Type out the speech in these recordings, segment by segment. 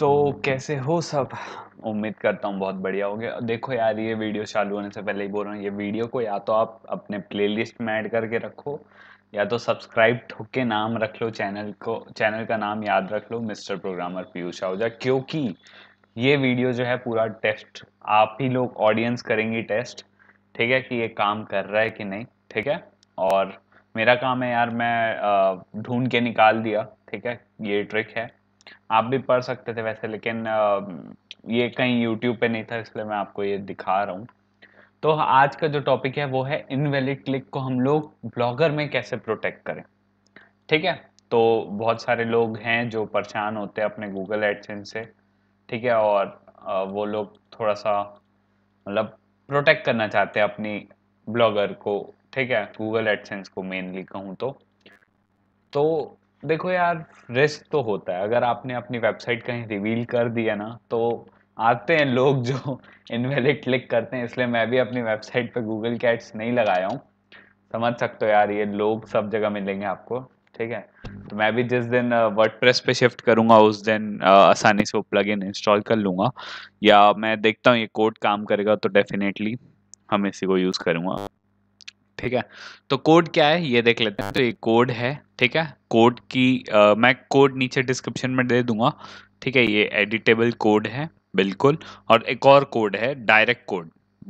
तो कैसे हो सब उम्मीद करता हूँ बहुत बढ़िया हो गया देखो यार ये वीडियो चालू होने से पहले ही बोल रहा हूँ ये वीडियो को या तो आप अपने प्लेलिस्ट में ऐड करके रखो या तो सब्सक्राइब के नाम रख लो चैनल को चैनल का नाम याद रख लो मिस्टर प्रोग्रामर पीयूष आहूजा क्योंकि ये वीडियो जो है पूरा टेस्ट आप ही लोग ऑडियंस करेंगी टेस्ट ठीक है कि ये काम कर रहा है कि नहीं ठीक है और मेरा काम है यार मैं ढूंढ के निकाल दिया ठीक है ये ट्रिक है आप भी पढ़ सकते थे वैसे लेकिन ये कहीं यूट्यूब पे नहीं था इसलिए मैं आपको ये दिखा रहा हूँ तो आज का जो टॉपिक है वो है इनवैलिड क्लिक को हम लोग ब्लॉगर में कैसे प्रोटेक्ट करें ठीक है तो बहुत सारे लोग हैं जो परेशान होते हैं अपने गूगल एडसेंस से ठीक है और वो लोग थोड़ा सा मतलब प्रोटेक्ट करना चाहते हैं अपनी ब्लॉगर को ठीक है गूगल एडसेंस को मेनली कहूँ तो तो देखो यार रिस्क तो होता है अगर आपने अपनी वेबसाइट कहीं रिवील कर दिया ना तो आते हैं लोग जो इनवेलिड क्लिक करते हैं इसलिए मैं भी अपनी वेबसाइट पे गूगल के एड्स नहीं लगाया हूँ समझ सकते हो यार ये लोग सब जगह मिलेंगे आपको ठीक है तो मैं भी जिस दिन वर्ड पे शिफ्ट करूँगा उस दिन आसानी से वो प्लग इंस्टॉल कर लूँगा या मैं देखता हूँ ये कोड काम करेगा तो डेफिनेटली हम इसी को यूज़ करूँगा ठीक है तो कोड क्या है ये देख लेते हैं तो ये कोड है ठीक है कोड की आ, मैं कोड नीचे डिस्क्रिप्शन में दे दूंगा ठीक है ये एडिटेबल कोड है बिल्कुल और एक और कोड है डायरेक्ट कोड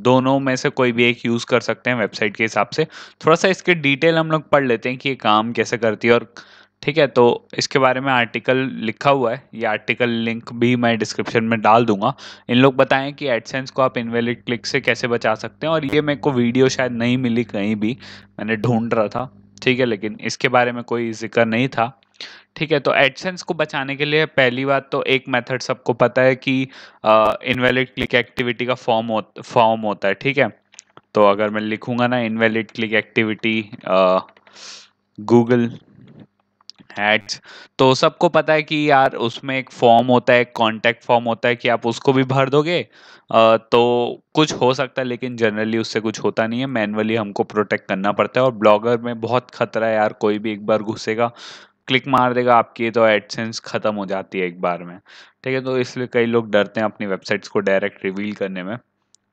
दोनों में से कोई भी एक यूज़ कर सकते हैं वेबसाइट के हिसाब से थोड़ा सा इसके डिटेल हम लोग पढ़ लेते हैं कि ये काम कैसे करती है और ठीक है तो इसके बारे में आर्टिकल लिखा हुआ है ये आर्टिकल लिंक भी मैं डिस्क्रिप्शन में डाल दूंगा इन लोग बताएं कि एडसेंस को आप इनवेलिड क्लिक से कैसे बचा सकते हैं और ये मेरे को वीडियो शायद नहीं मिली कहीं भी मैंने ढूंढ रहा था ठीक है लेकिन इसके बारे में कोई जिक्र नहीं था ठीक है तो एडसेंस को बचाने के लिए पहली बात तो एक मेथड सबको पता है कि इनवेलिड क्लिक एक्टिविटी का फॉर्म हो, फॉर्म होता है ठीक है तो अगर मैं लिखूंगा ना invalid click activity Google ads तो सबको पता है कि यार उसमें एक फॉर्म होता है कांटेक्ट फॉर्म होता है कि आप उसको भी भर दोगे तो कुछ हो सकता है लेकिन जनरली उससे कुछ होता नहीं है मैनुअली हमको प्रोटेक्ट करना पड़ता है और ब्लॉगर में बहुत खतरा है यार कोई भी एक बार घुसेगा क्लिक मार देगा आपकी तो एडसेंस ख़त्म हो जाती है एक बार में ठीक है तो इसलिए कई लोग डरते हैं अपनी वेबसाइट्स को डायरेक्ट रिवील करने में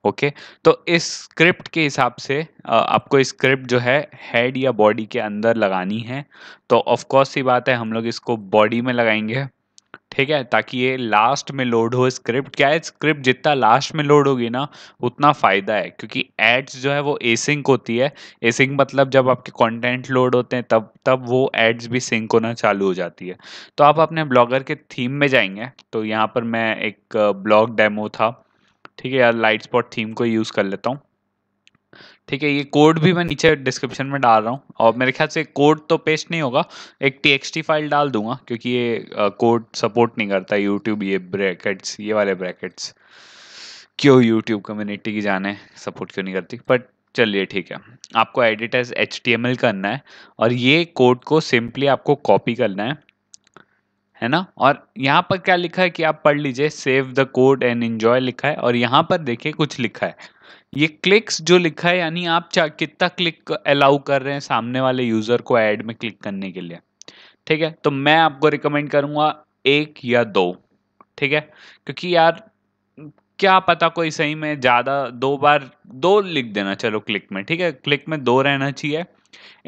ओके तो इस स्क्रिप्ट के हिसाब से आपको स्क्रिप्ट जो है हेड या बॉडी के अंदर लगानी है तो ऑफकोर्स ही बात है हम लोग इसको बॉडी में लगाएंगे ठीक है ताकि ये लास्ट में लोड हो स्क्रिप्ट क्या है स्क्रिप्ट जितना लास्ट में लोड होगी ना उतना फ़ायदा है क्योंकि एड्स जो है वो ए सिंक होती है ए सिंक मतलब जब आपके कंटेंट लोड होते हैं तब तब वो एड्स भी सिंक होना चालू हो जाती है तो आप अपने ब्लॉगर के थीम में जाएंगे तो यहाँ पर मैं एक ब्लॉग डेमो था ठीक है यार लाइट स्पॉट थीम को यूज़ कर लेता हूँ ठीक है ये कोड भी मैं नीचे डिस्क्रिप्शन में डाल रहा हूँ और मेरे ख्याल से कोड तो पेस्ट नहीं होगा एक टी फाइल डाल दूंगा क्योंकि ये कोड सपोर्ट नहीं करता यूट्यूब ये ब्रैकेट्स ये वाले ब्रैकेट्स क्यों यूट्यूब कम्युनिटी की जाने सपोर्ट क्यों नहीं करती बट चलिए ठीक है आपको एडिट एज एच करना है और ये कोड को सिंपली आपको कॉपी करना है है ना और यहाँ पर क्या लिखा है कि आप पढ़ लीजिए save the code and enjoy लिखा है और यहाँ पर देखिए कुछ लिखा है ये क्लिक्स जो लिखा है यानी आप कितना क्लिक अलाउ कर रहे हैं सामने वाले यूज़र को ऐड में क्लिक करने के लिए ठीक है तो मैं आपको रिकमेंड करूँगा एक या दो ठीक है क्योंकि यार क्या पता कोई सही में ज़्यादा दो बार दो लिख देना चलो क्लिक में ठीक है क्लिक में दो रहना चाहिए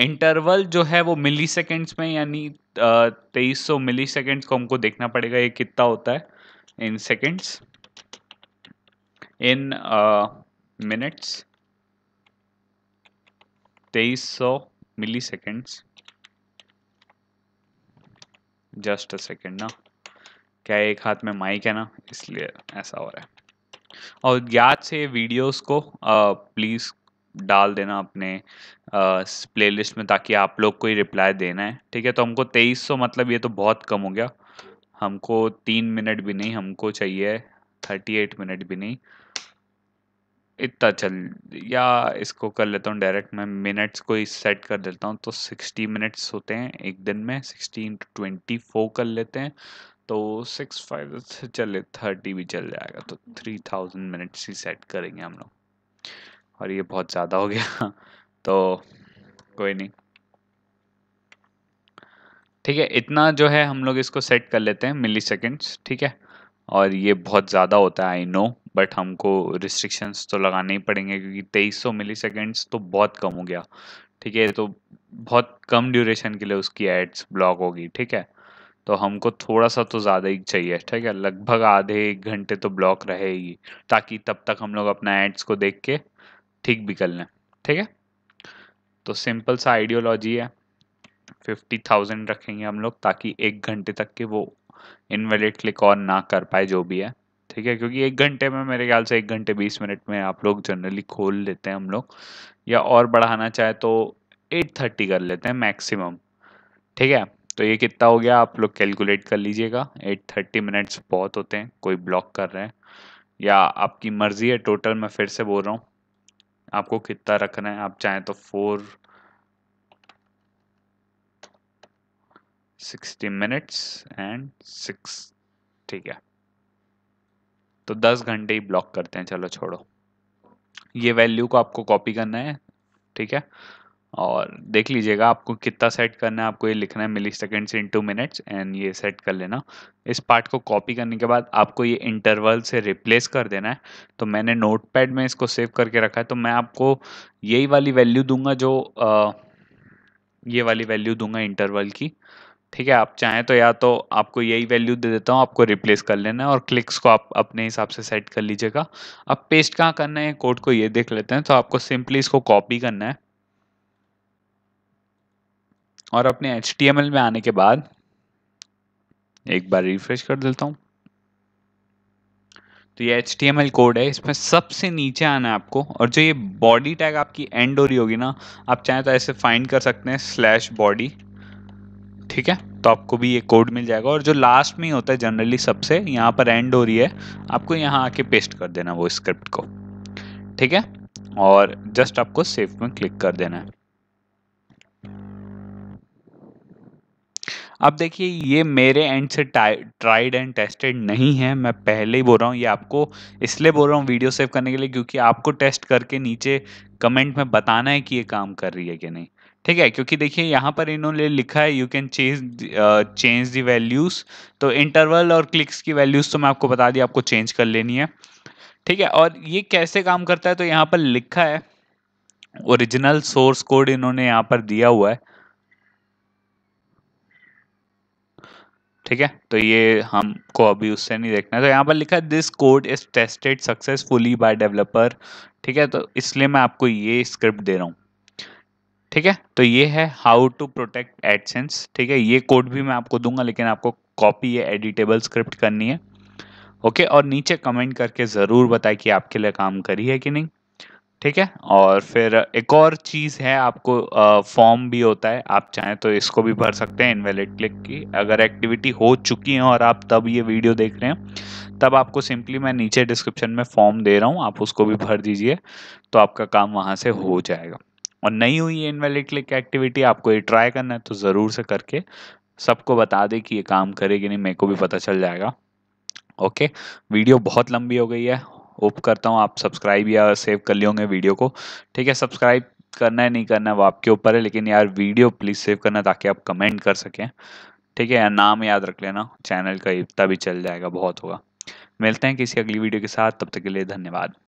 इंटरवल जो है वो मिली सेकेंड्स में यानी तेईस सौ मिली सेकेंड्स को हमको देखना पड़ेगा ये कितना होता है इन सेकेंड्स इन मिनट्स तेईस सौ milliseconds just a second ना क्या एक हाथ में माइक है ना इसलिए ऐसा हो रहा है और याद से वीडियोस को प्लीज़ डाल देना अपने प्ले लिस्ट में ताकि आप लोग को ही रिप्लाई देना है ठीक है तो हमको तेईस सौ मतलब ये तो बहुत कम हो गया हमको तीन मिनट भी नहीं हमको चाहिए थर्टी एट मिनट भी नहीं इतना चल या इसको कर लेता हूँ डायरेक्ट मैं मिनट्स को ही सेट कर देता हूँ तो सिक्सटी मिनट्स होते हैं एक दिन में सिक्सटी इंटू ट्वेंटी फोर कर लेते हैं तो सिक्स फाइव चले थर्टी भी चल जाएगा तो थ्री थाउजेंड मिनट्स ही सेट करेंगे हम लोग और ये बहुत ज़्यादा हो गया तो कोई नहीं ठीक है इतना जो है हम लोग इसको सेट कर लेते हैं मिली सेकेंड्स ठीक है और ये बहुत ज़्यादा होता है आई नो बट हमको रिस्ट्रिक्शंस तो लगाने ही पड़ेंगे क्योंकि 2300 मिली सेकेंड्स तो बहुत कम हो गया ठीक है तो बहुत कम ड्यूरेशन के लिए उसकी एड्स ब्लॉक होगी ठीक है तो हमको थोड़ा सा तो ज़्यादा ही चाहिए ठीक है लगभग आधे एक घंटे तो ब्लॉक रहेगी ताकि तब तक हम लोग अपना एड्स को देख के ठीक भी कर लें ठीक है तो सिंपल सा आइडियोलॉजी है फिफ्टी थाउजेंड रखेंगे हम लोग ताकि एक घंटे तक के वो इनवेलिड क्लिक ऑन ना कर पाए जो भी है ठीक है क्योंकि एक घंटे में मेरे ख्याल से एक घंटे बीस मिनट में आप लोग जनरली खोल लेते हैं हम लोग या और बढ़ाना चाहे तो एट थर्टी कर लेते हैं मैक्सिमम ठीक है तो ये कितना हो गया आप लोग कैलकुलेट कर लीजिएगा एट थर्टी मिनट्स बहुत होते हैं कोई ब्लॉक कर रहे हैं या आपकी मर्ज़ी है टोटल मैं फिर से बोल रहा हूँ आपको कितना रखना है आप चाहें तो four sixty minutes and six ठीक है तो दस घंटे ही ब्लॉक करते हैं चलो छोड़ो ये वैल्यू को आपको कॉपी करना है ठीक है और देख लीजिएगा आपको कितना सेट करना है आपको ये लिखना है milliseconds in two minutes and ये सेट कर लेना इस पार्ट को कॉपी करने के बाद आपको ये इंटरवल से रिप्लेस कर देना है तो मैंने नोटपैड में इसको सेव करके रखा है तो मैं आपको यही वाली वैल्यू दूंगा जो आ, ये वाली वैल्यू दूंगा इंटरवल की ठीक है आप चाहें तो या तो आपको यही वैल्यू दे देता हूँ आपको रिप्लेस कर लेना है और क्लिक्स को आप अपने हिसाब से सेट कर लीजिएगा अब पेस्ट कहाँ करना है कोड को ये देख लेते हैं तो आपको सिंपली इसको कॉपी करना है और अपने एच में आने के बाद एक बार रिफ्रेश कर देता हूँ तो ये एच कोड है इसमें सबसे नीचे आना है आपको और जो ये बॉडी टैग आपकी एंड हो रही होगी ना आप चाहें तो ऐसे फाइंड कर सकते हैं स्लैश बॉडी ठीक है तो आपको भी ये कोड मिल जाएगा और जो लास्ट में होता है जनरली सबसे यहाँ पर एंड हो रही है आपको यहाँ आके पेस्ट कर देना वो स्क्रिप्ट को ठीक है और जस्ट आपको सेफ में क्लिक कर देना है अब देखिए ये मेरे एंड से ट्राइड एंड टेस्टेड नहीं है मैं पहले ही बोल रहा हूँ ये आपको इसलिए बोल रहा हूँ वीडियो सेव करने के लिए क्योंकि आपको टेस्ट करके नीचे कमेंट में बताना है कि ये काम कर रही है कि नहीं ठीक है क्योंकि देखिए यहाँ पर इन्होंने लिखा है you can change change the values तो इंटरवल और क्लिक्स की वैल्यूज़ तो मैं आपको बता दी आपको चेंज कर लेनी है ठीक है और ये कैसे काम करता है तो यहाँ पर लिखा है ओरिजिनल सोर्स कोड इन्होंने यहाँ पर दिया हुआ है ठीक है तो ये हमको अभी उससे नहीं देखना तो यहाँ पर लिखा है this code is tested successfully by developer ठीक है तो इसलिए मैं आपको ये स्क्रिप्ट दे रहा हूँ ठीक है तो ये है हाउ टू प्रोटेक्ट एडसेंस ठीक है ये कोड भी मैं आपको दूंगा लेकिन आपको कॉपी या एडिटेबल स्क्रिप्ट करनी है ओके और नीचे कमेंट करके ज़रूर बताए कि आपके लिए काम करी है कि नहीं ठीक है और फिर एक और चीज़ है आपको फॉर्म भी होता है आप चाहें तो इसको भी भर सकते हैं इनवैलिड क्लिक की अगर एक्टिविटी हो चुकी है और आप तब ये वीडियो देख रहे हैं तब आपको सिंपली मैं नीचे डिस्क्रिप्शन में फॉर्म दे रहा हूँ आप उसको भी भर दीजिए तो आपका काम वहाँ से हो जाएगा और नहीं हुई है इनवैलिड क्लिक एक्टिविटी आपको ये ट्राई करना है तो ज़रूर से करके सबको बता दे कि ये काम करेगी नहीं मेरे को भी पता चल जाएगा ओके वीडियो बहुत लंबी हो गई है होप करता हूँ आप सब्सक्राइब या सेव कर लिए होंगे वीडियो को ठीक है सब्सक्राइब करना है नहीं करना है वो आपके ऊपर है लेकिन यार वीडियो प्लीज़ सेव करना ताकि आप कमेंट कर सकें ठीक है यार नाम याद रख लेना चैनल का तभी भी चल जाएगा बहुत होगा मिलते हैं किसी अगली वीडियो के साथ तब तक के लिए धन्यवाद